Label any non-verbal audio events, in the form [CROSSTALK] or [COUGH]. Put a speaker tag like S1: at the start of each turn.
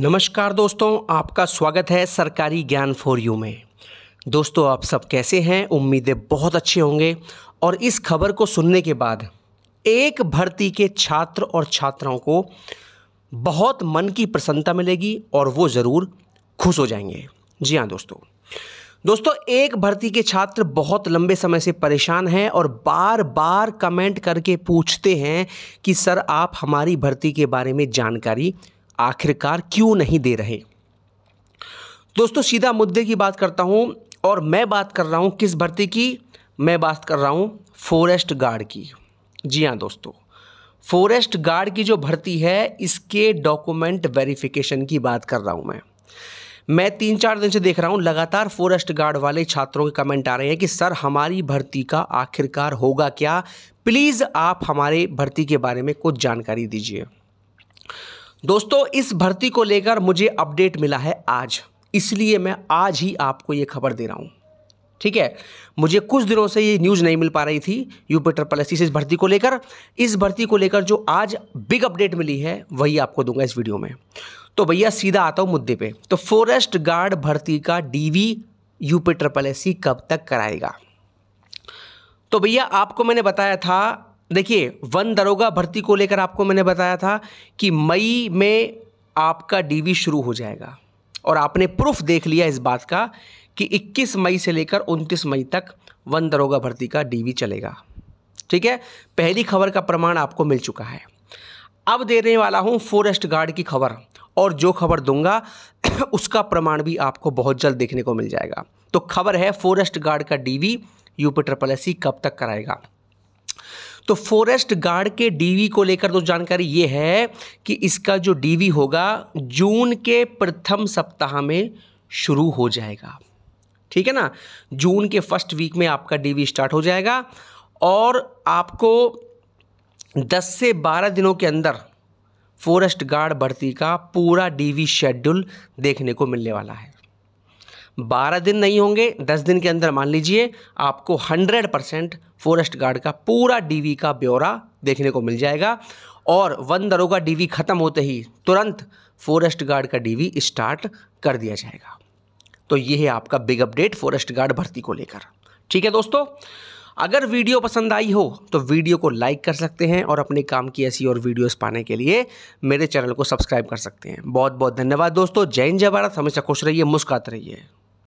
S1: नमस्कार दोस्तों आपका स्वागत है सरकारी ज्ञान फॉर यू में दोस्तों आप सब कैसे हैं उम्मीदें बहुत अच्छे होंगे और इस खबर को सुनने के बाद एक भर्ती के छात्र और छात्राओं को बहुत मन की प्रसन्नता मिलेगी और वो ज़रूर खुश हो जाएंगे जी हाँ दोस्तों दोस्तों एक भर्ती के छात्र बहुत लंबे समय से परेशान हैं और बार बार कमेंट करके पूछते हैं कि सर आप हमारी भर्ती के बारे में जानकारी आखिरकार क्यों नहीं दे रहे दोस्तों सीधा मुद्दे की बात करता हूं और मैं बात कर रहा हूं किस भर्ती की मैं बात कर रहा हूं फॉरेस्ट गार्ड की जी हाँ दोस्तों फॉरेस्ट गार्ड की जो भर्ती है इसके डॉक्यूमेंट वेरिफिकेशन की बात कर रहा हूं मैं मैं तीन चार दिन से देख रहा हूं लगातार फॉरेस्ट गार्ड वाले छात्रों के कमेंट आ रहे हैं कि सर हमारी भर्ती का आखिरकार होगा क्या प्लीज़ आप हमारे भर्ती के बारे में कुछ जानकारी दीजिए दोस्तों इस भर्ती को लेकर मुझे अपडेट मिला है आज इसलिए मैं आज ही आपको ये खबर दे रहा हूँ ठीक है मुझे कुछ दिनों से ये न्यूज़ नहीं मिल पा रही थी यूपी ट्रिपल एस इस भर्ती को लेकर इस भर्ती को लेकर जो आज बिग अपडेट मिली है वही आपको दूंगा इस वीडियो में तो भैया सीधा आता हूँ मुद्दे पे तो फॉरेस्ट गार्ड भर्ती का डी वी ट्रिपल एस कब तक कराएगा तो भैया आपको मैंने बताया था देखिए वन दरोगा भर्ती को लेकर आपको मैंने बताया था कि मई में आपका डीवी शुरू हो जाएगा और आपने प्रूफ देख लिया इस बात का कि 21 मई से लेकर 29 मई तक वन दरोगा भर्ती का डीवी चलेगा ठीक है पहली खबर का प्रमाण आपको मिल चुका है अब देने वाला हूँ फॉरेस्ट गार्ड की खबर और जो खबर दूंगा [COUGHS] उसका प्रमाण भी आपको बहुत जल्द देखने को मिल जाएगा तो खबर है फॉरेस्ट गार्ड का डीवी यूपी ट्रिपल एस कब तक कराएगा तो फॉरेस्ट गार्ड के डीवी को लेकर तो जानकारी ये है कि इसका जो डीवी होगा जून के प्रथम सप्ताह में शुरू हो जाएगा ठीक है ना जून के फर्स्ट वीक में आपका डीवी स्टार्ट हो जाएगा और आपको 10 से 12 दिनों के अंदर फॉरेस्ट गार्ड भर्ती का पूरा डीवी शेड्यूल देखने को मिलने वाला है बारह दिन नहीं होंगे दस दिन के अंदर मान लीजिए आपको हंड्रेड परसेंट फॉरेस्ट गार्ड का पूरा डीवी का ब्यौरा देखने को मिल जाएगा और वन दरोगा डी डीवी ख़त्म होते ही तुरंत फॉरेस्ट गार्ड का डीवी स्टार्ट कर दिया जाएगा तो ये है आपका बिग अपडेट फॉरेस्ट गार्ड भर्ती को लेकर ठीक है दोस्तों अगर वीडियो पसंद आई हो तो वीडियो को लाइक कर सकते हैं और अपने काम की ऐसी और वीडियोस पाने के लिए मेरे चैनल को सब्सक्राइब कर सकते हैं बहुत बहुत धन्यवाद दोस्तों जय हिंद जय भारत हमेशा खुश रहिए मुस्कात रहिए